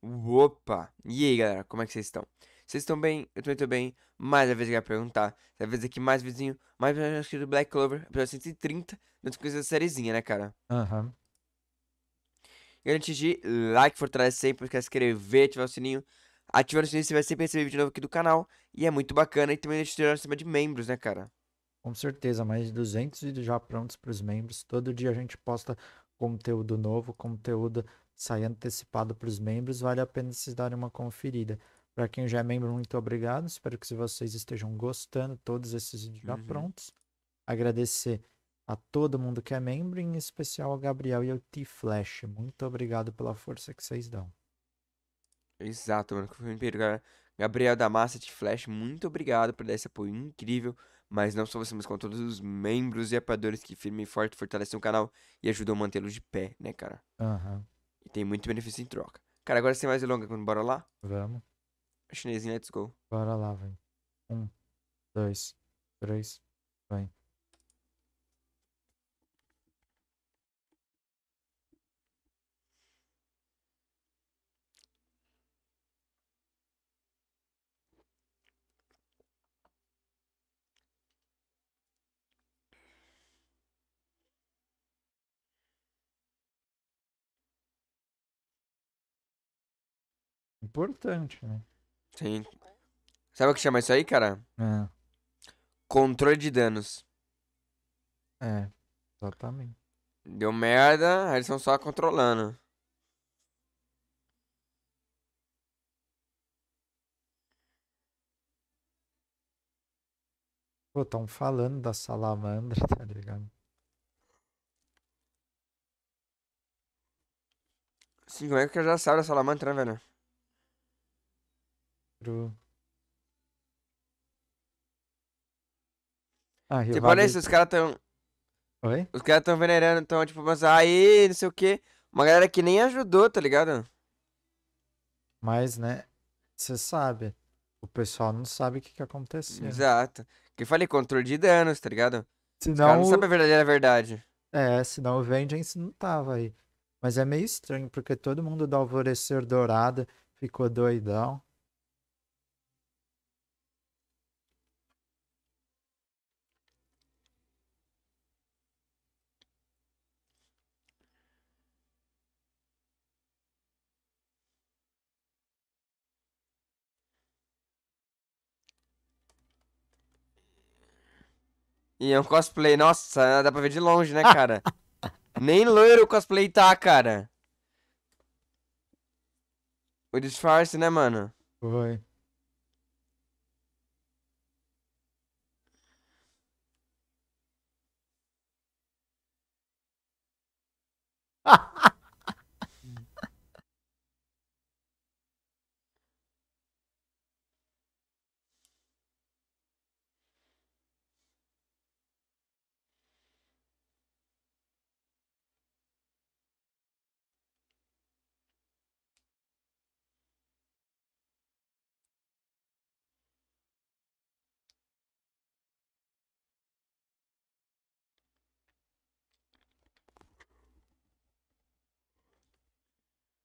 Opa! E aí, galera, como é que vocês estão? Vocês estão bem? Eu também tô bem. Mais uma vez que eu quero perguntar. Dessa vez aqui, mais vizinho, mais um do Black Clover, episódio 130. Não esqueça da sériezinha, né, cara? Aham. Uhum. E antes de like, fortalece sempre, não se inscrever, ativar o sininho. Ativar o sininho, você vai sempre receber vídeo novo aqui do canal. E é muito bacana. E também deixa o cima de membros, né, cara? Com certeza, mais de 200 vídeos já prontos para os membros. Todo dia a gente posta conteúdo novo, conteúdo sair antecipado para os membros, vale a pena vocês darem uma conferida. Para quem já é membro, muito obrigado. Espero que vocês estejam gostando, todos esses vídeos já uhum. prontos. Agradecer a todo mundo que é membro, em especial ao Gabriel e ao T-Flash. Muito obrigado pela força que vocês dão. Exato, mano. Gabriel da Massa de Flash, muito obrigado por dar esse apoio incrível. Mas não só você, mas com todos os membros e apoiadores que firme e forte fortalecem o canal e ajudam a mantê-lo de pé, né, cara? Aham. Uhum. E tem muito benefício em troca. Cara, agora sem mais longa, bora lá? Vamos. Chinesinho, let's go. Bora lá, vem. Um, dois, três, vem. Importante, né? Sim. Sabe o que chama isso aí, cara? É. Controle de danos. É, exatamente. Deu merda, aí eles estão só controlando. Pô, estão falando da salamandra, tá ligado? Sim, como é que eu já sabe da salamandra, né, velho? Ah, Rio tipo, olha isso, os caras estão. Oi? Os caras estão venerando, então, tipo, mas aí, ah, não sei o quê. Uma galera que nem ajudou, tá ligado? Mas, né, você sabe. O pessoal não sabe o que, que aconteceu. Exato. Que eu falei, controle de danos, tá ligado? Senão... Os não sabe a verdadeira verdade. É, senão o Vengeance não tava aí. Mas é meio estranho, porque todo mundo do Alvorecer Dourado ficou doidão. E é um cosplay, nossa, dá pra ver de longe, né, cara? Nem loiro o cosplay tá, cara. O disfarce, né, mano? Foi. Ha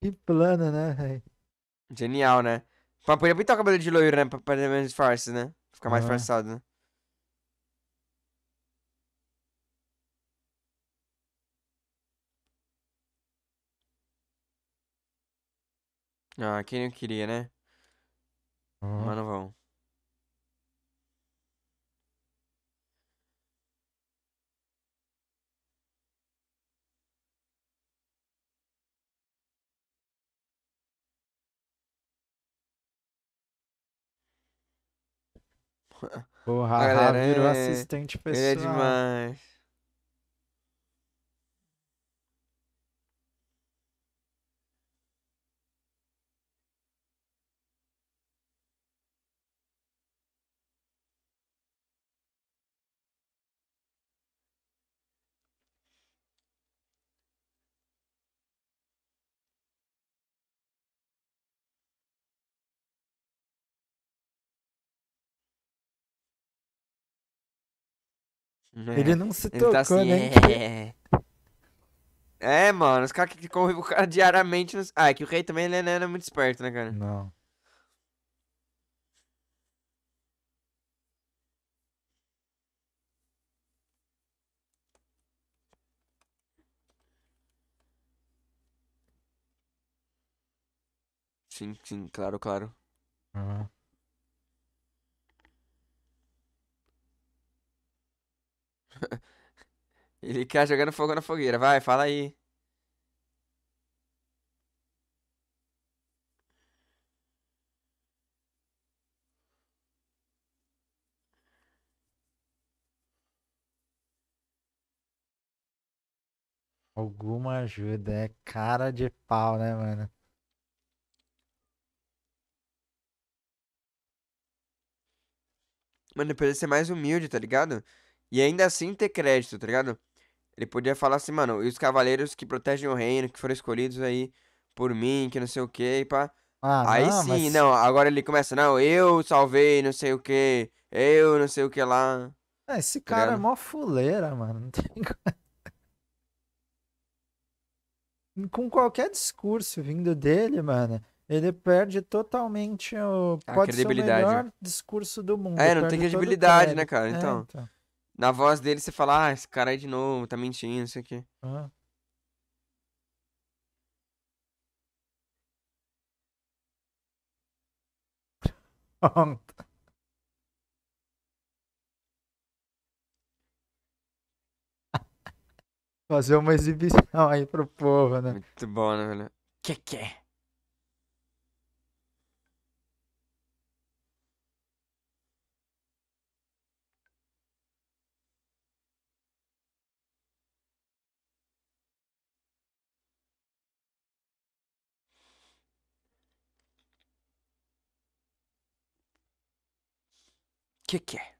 Que plano, né, velho? Genial, né? Pra poder pintar o cabelo de loiro, né? Pra perder menos disfarce, né? Ficar mais ah. disfarçado, né? Ah, quem não queria, né? Ah. Mas não vão. Porra, a galera virou é... assistente pessoal. Ele é demais. É. Ele não se ele tá tocou, tá assim, né? É. é, mano, os caras que convivem com o cara diariamente. Nos... Ah, é que o rei também ele não era é muito esperto, né, cara? Não. Sim, sim, claro, claro. Uhum. Ele quer jogar no fogo na fogueira. Vai, fala aí. Alguma ajuda. É cara de pau, né, mano? Mano, precisa ser mais humilde, tá ligado? E ainda assim ter crédito, tá ligado? Ele podia falar assim, mano, e os cavaleiros que protegem o reino, que foram escolhidos aí por mim, que não sei o que, pá. Ah, aí não, sim, mas... não, agora ele começa, não, eu salvei não sei o que, eu não sei o que lá. É, esse tá cara é ligado? é mó fuleira, mano. Não tem com qualquer discurso vindo dele, mano, ele perde totalmente o. A pode ser o melhor discurso do mundo. É, não tem credibilidade, né, cara? É, então. então. Na voz dele você fala, ah, esse cara é de novo, tá mentindo, não sei o quê. Pronto. Fazer uma exibição aí pro povo, né? Muito bom, né, velho? Que que é? que que é?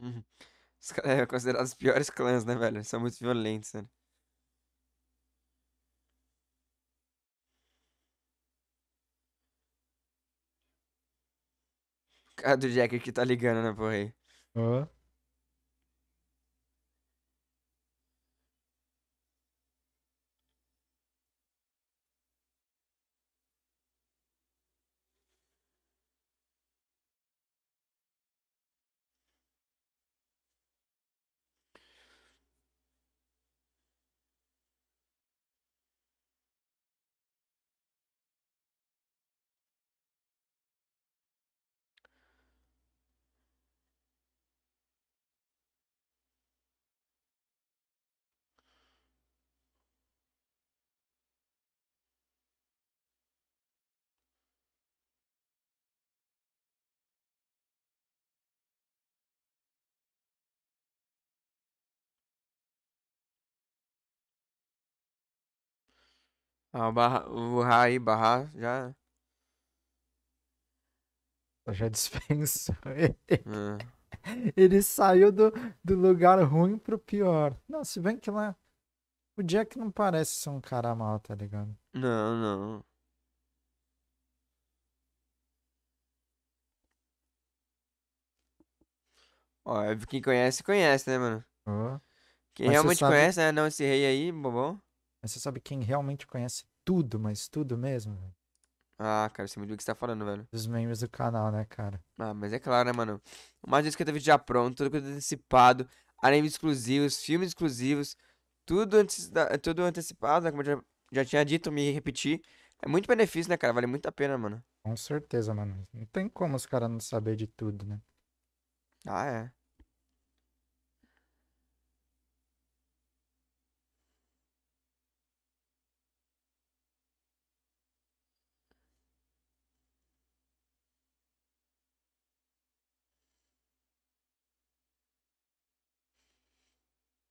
Uhum. Os caras é considerados os piores clãs, né, velho? São muito violentos, né? Ah, do Jack que tá ligando, né, porra aí. Uhum. Ah, barra, o Raí Barra já. Já dispensou ele. Ah. Ele saiu do, do lugar ruim pro pior. Não, se bem que lá. O Jack não parece ser um cara mal, tá ligado? Não, não. Ó, quem conhece, conhece, né, mano? Oh. Quem Mas realmente sabe... conhece, né? Não, esse rei aí, bobão. Mas você sabe quem realmente conhece tudo, mas tudo mesmo? Ah, cara, você me o que você tá falando, velho. Dos membros do canal, né, cara? Ah, mas é claro, né, mano? Mais de 50 vídeos já pronto, tudo é antecipado, animes exclusivos, filmes exclusivos, tudo, antes da, tudo antecipado, né, como eu já, já tinha dito, me repeti. É muito benefício, né, cara? Vale muito a pena, mano. Com certeza, mano. Não tem como os caras não saber de tudo, né? Ah, é.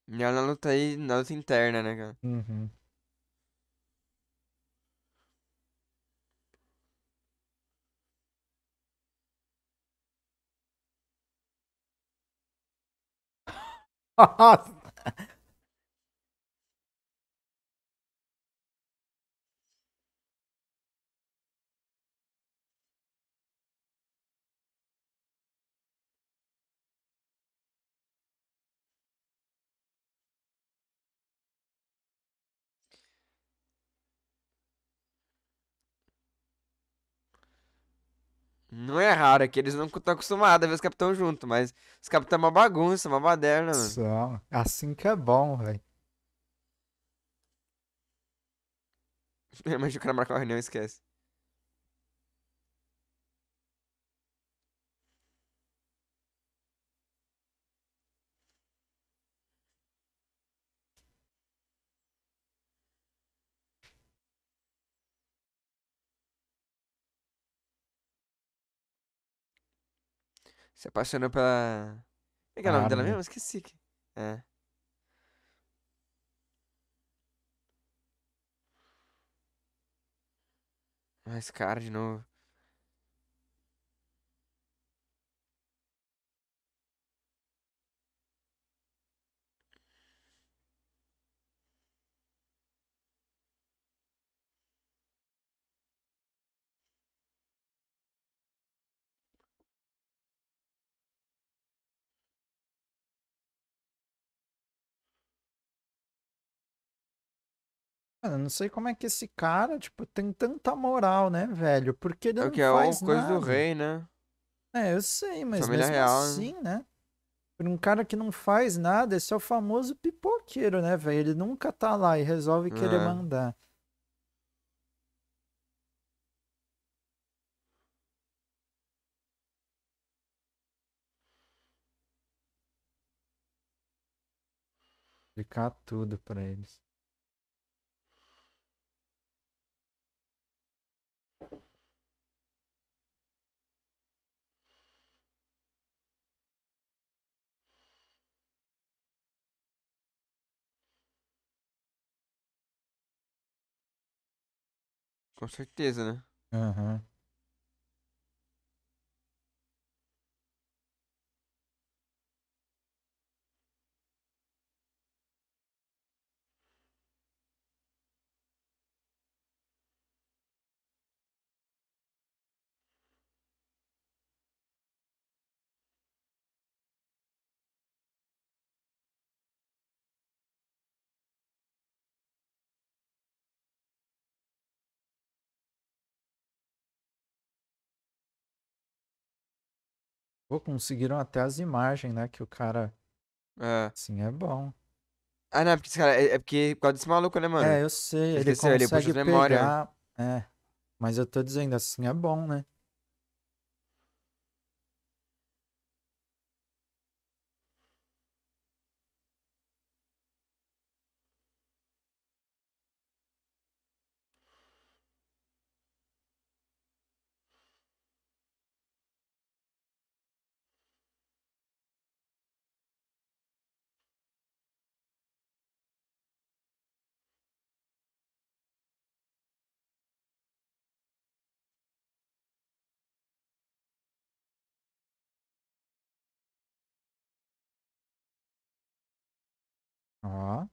E ela na luta tá aí, na luta interna, né, cara? Uhum. Não é raro, é que eles não estão acostumados a ver os capitão junto, mas os capitão é uma bagunça, uma baderna. Mano. É assim que é bom, velho. Imagina o cara marcar uma reunião e esquece. se apaixonou pela. Como é que é o nome dela mesmo? Esqueci. Que... É. Mais cara de novo. Mano, não sei como é que esse cara, tipo, tem tanta moral, né, velho? Porque ele é não que faz é uma coisa nada. do rei, né? É, eu sei, mas Família mesmo real, né? assim, né? Por um cara que não faz nada, esse é o famoso pipoqueiro, né, velho? Ele nunca tá lá e resolve querer é. mandar. Ficar tudo para eles. Com certeza, né? Aham. Pô, conseguiram até as imagens, né? Que o cara. É. Sim, é bom. Ah, não, é porque esse cara. É, é, porque por causa desse maluco, né, mano? É, eu sei. Ele, ele consegue ele pegar... memória. É. Mas eu tô dizendo assim, é bom, né? Huh.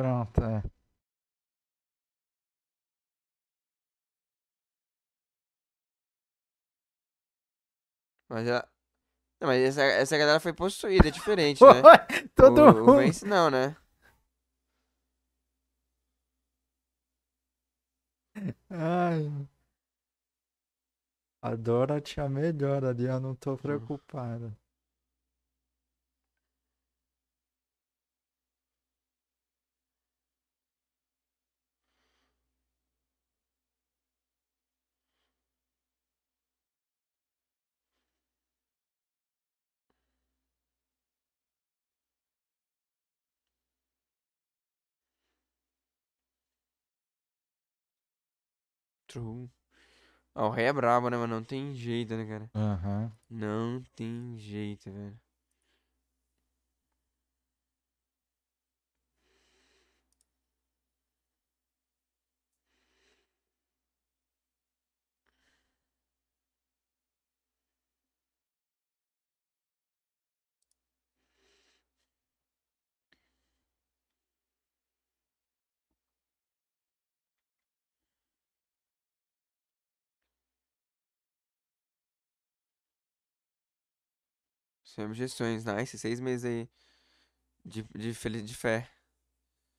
Pronto, é. Mas ela. Não, mas essa, essa galera foi possuída, é diferente, né? Todo o, mundo. O Vance não, né? Ai. A Dorothy é melhor ali, eu não tô hum. preocupado. True. Ah, o rei é brabo, né, mano? Não tem jeito, né, cara? Aham. Não tem jeito, velho. Sem objeções. Nice, seis meses aí de, de, feliz, de fé.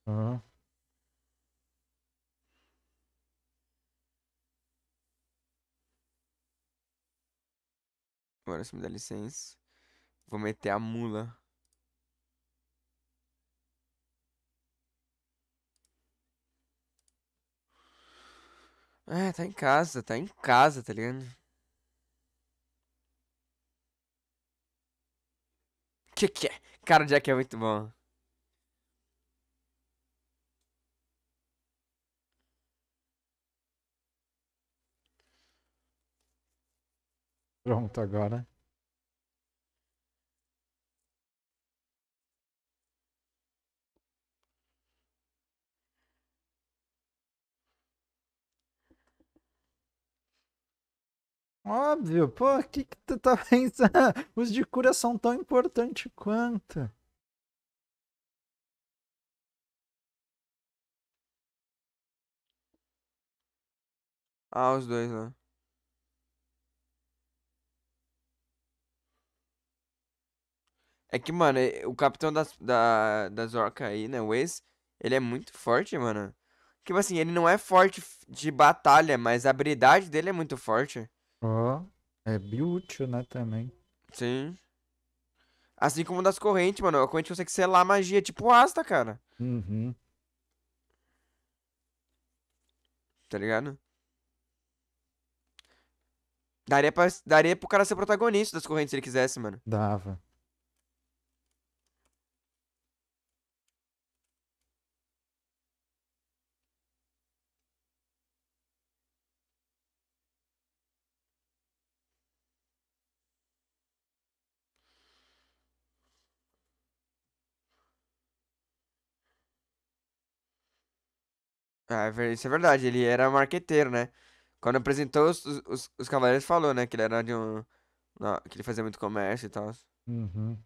Uhum. Agora se me dá licença. Vou meter a mula. É, tá em casa, tá em casa, tá ligado? que que é? Cara, o Jack é muito bom. Pronto, agora. Óbvio, pô, o que, que tu tá pensando? Os de cura são tão importantes quanto. Ah, os dois lá. Né? É que, mano, o capitão das, da, das orcas aí, né, o ex, ele é muito forte, mano. Tipo assim, ele não é forte de batalha, mas a habilidade dele é muito forte. Ó, é biútil, né, também. Sim. Assim como das correntes, mano. A corrente consegue selar magia, tipo asta, cara. Uhum. Tá ligado? Daria, pra, daria pro cara ser protagonista das correntes se ele quisesse, mano. Dava. Ah, é isso é verdade, ele era marqueteiro, né? Quando apresentou os, os, os, Cavaleiros, falou, né? Que ele era de um. que ele fazia muito comércio e tal. Uhum.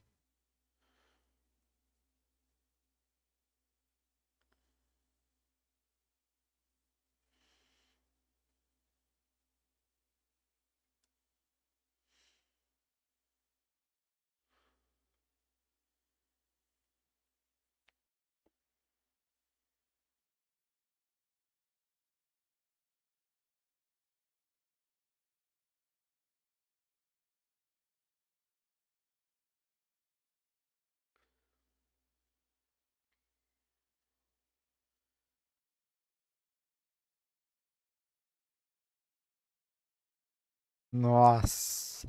Nossa.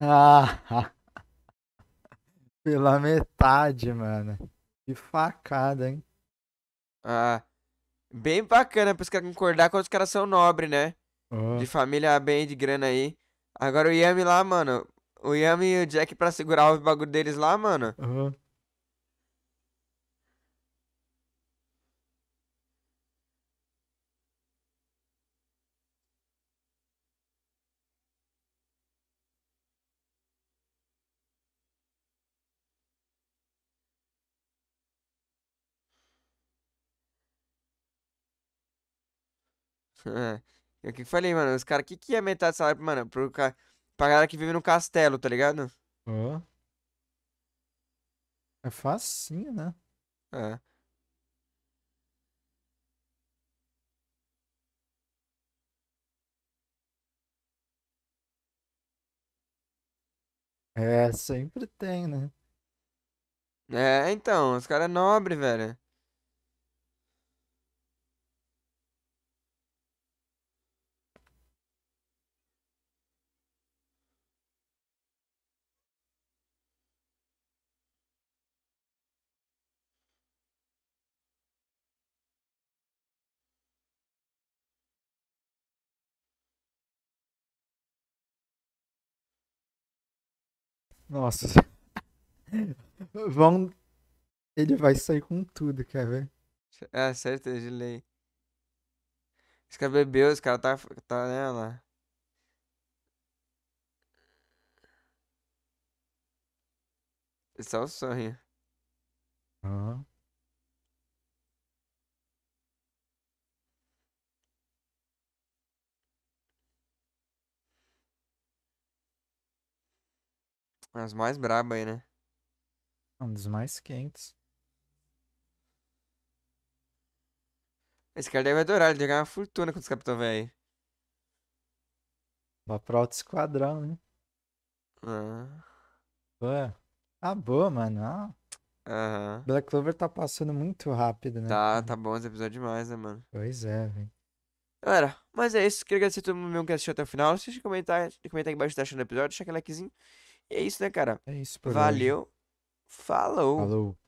Ah. Pela metade, mano. Que facada, hein? Ah. Bem bacana pros caras concordar com os caras são nobres, né? Oh. De família bem, de grana aí. Agora o Yami lá, mano. O Yami e o Jack pra segurar o bagulho deles lá, mano. Uhum. É. é eu que falei, mano, os caras, o que, que é metade do salário, mano, pro, ca- pra galera que vive no castelo, tá ligado? É facinho, né? É. É, sempre tem, né? É, então, os caras é nobre, velho. Nossa. Vão. Ele vai sair com tudo, quer ver? É, certeza, de lei. Esse cara bebeu, esse cara tá, tá nela. Né, esse é o sonho. Ah. Tipo, as mais brabas aí, né? É um dos mais quentes. Esse cara deve adorar, ele ganhar uma fortuna com os capitão velho. uma pra de esquadrão, né? Ah. Ué. Ah, boa, mano. Ah. Uhum. Black Clover tá passando muito rápido, né? Tá, tá bom esse episódio demais, né, mano? Pois é, velho. Galera, mas é isso. Queria agradecer a todo mundo que assistiu até o final. Se vocês comentarem, comentar aqui embaixo se tá achando o episódio, deixa aquele likezinho é isso, né, cara? É isso. Valeu. Falou. Falou.